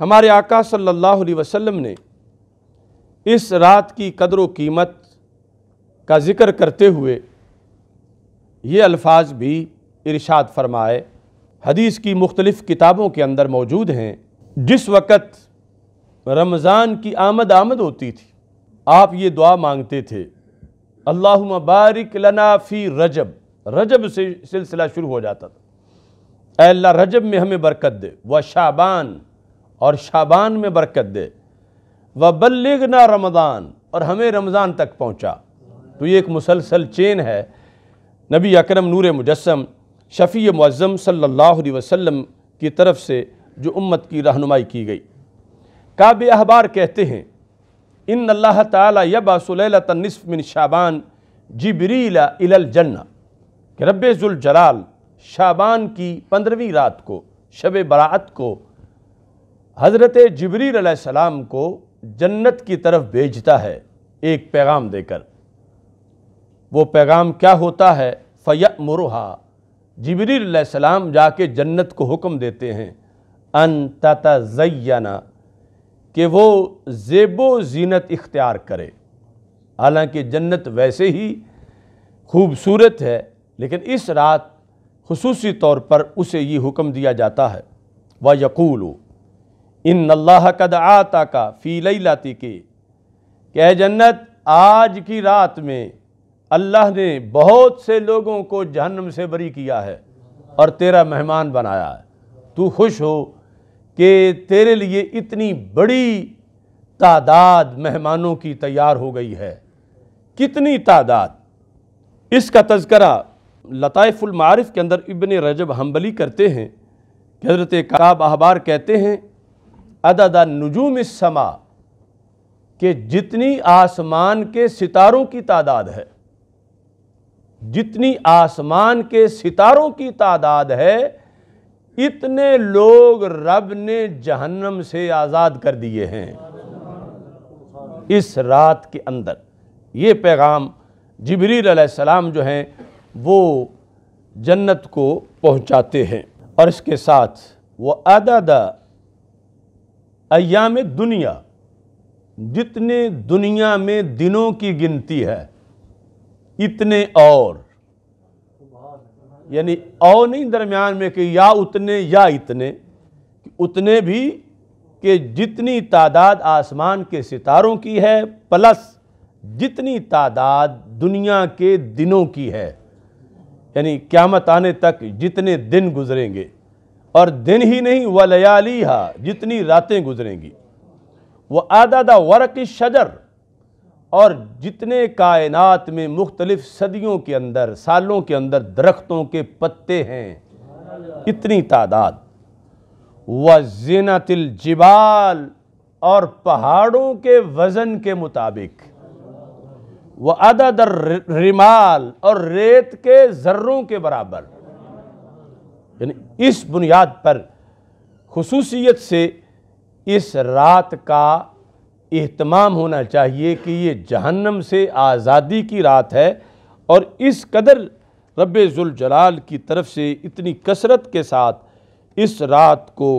हमारे आका सल्लल्लाहु अलैहि वसल्लम ने इस रात की कदर व कीमत का ज़िक्र करते हुए ये अल्फाज भी इरशाद फरमाए हदीस की मुख्तलिफ़ किताबों के अंदर मौजूद हैं जिस वक़्त रमज़ान की आमद आमद होती थी आप ये दुआ मांगते थे अल्लाह मबारक लना फ़ी रजब रजब से सिलसिला शुरू हो जाता था अल्लाह रजब में हमें बरकत दे व शाबान और शाबान में बरकत दे व बल्लना रमदान और हमें रमज़ान तक पहुँचा तो ये एक मुसलसल चेन है नबी अकरम नूर मुजस्म शफ़ी मज़म सल्लल्लाहु अलैहि वसल्लम की तरफ से जो उम्मत की रहनुमाई की गई काब अहबार कहते हैं इन अल्लाह तबासलतनसफ़ मिन शाबान जिबरीलाजन्ना इलजन्ना कि शाबान की पंद्रहवीं रात को शब बरात को हज़रत जबरील सलाम को जन्नत की तरफ भेजता है एक पैगाम देकर वो पैगाम क्या होता है फ़यमरहा जबरील सलाम जाके जन्नत को हुक्म देते हैं अन तैयना कि वो ज़ेबो ज़ीनत इख्तियार करे हालांकि जन्नत वैसे ही खूबसूरत है लेकिन इस रात खसूसी तौर पर उसे ये हुक्म दिया जाता है व यकूलू इन अल्लाह कद आता का फ़ीलई लाती के कह जन्नत आज की रात में अल्लाह ने बहुत से लोगों को जहन्नम से बरी किया है और तेरा मेहमान बनाया है तू खुश हो कि तेरे लिए इतनी बड़ी तादाद मेहमानों की तैयार हो गई है कितनी तादाद इसका तस्करा लताफ़ुलमारफ़ के अंदर इबन रजब हम्बली करते हैं हज़रत काब अहबार कहते हैं अदद नजूम समा के जितनी आसमान के सितारों की तादाद है जितनी आसमान के सितारों की तादाद है इतने लोग रब ने जहन्नम से आज़ाद कर दिए हैं इस रात के अंदर ये पैगाम जबरील जो हैं वो जन्नत को पहुंचाते हैं और इसके साथ वो अदद अयाम दुनिया जितने दुनिया में दिनों की गिनती है इतने और यानी और नहीं दरमियान में कि या उतने या इतने उतने भी कि जितनी तादाद आसमान के सितारों की है प्लस जितनी तादाद दुनिया के दिनों की है यानी क्यामत आने तक जितने दिन गुजरेंगे और दिन ही नहीं व लयाली हा जितनी रातें गुजरेंगी वह दा वर्क शजर और जितने कायनात में मुख्तलिफ सदियों के अंदर सालों के अंदर दरख्तों के पत्ते हैं इतनी तादाद व जिनतिल जिबाल और पहाड़ों के वज़न के मुताबिक व दर रिमाल और रेत के ज़र्रों के बराबर यानी इस बुनियाद पर खसूसियत से इस रात का अहतमाम होना चाहिए कि ये जहन्नम से आज़ादी की रात है और इस कदर रबाल की तरफ से इतनी कसरत के साथ इस रात को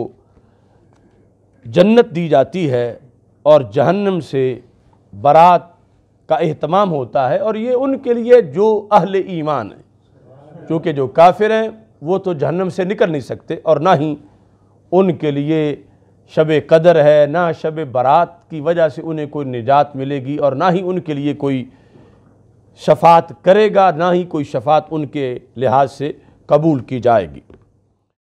जन्नत दी जाती है और जहन्नम से बारात का अहतमाम होता है और ये उनके लिए जो अहल ईमान है क्योंकि जो काफिर हैं वो तो जहन्नम से निकल नहीं सकते और ना ही उनके लिए शब कदर है ना शब बारात की वजह से उन्हें कोई निजात मिलेगी और ना ही उनके लिए कोई शफात करेगा ना ही कोई शफात उनके लिहाज से कबूल की जाएगी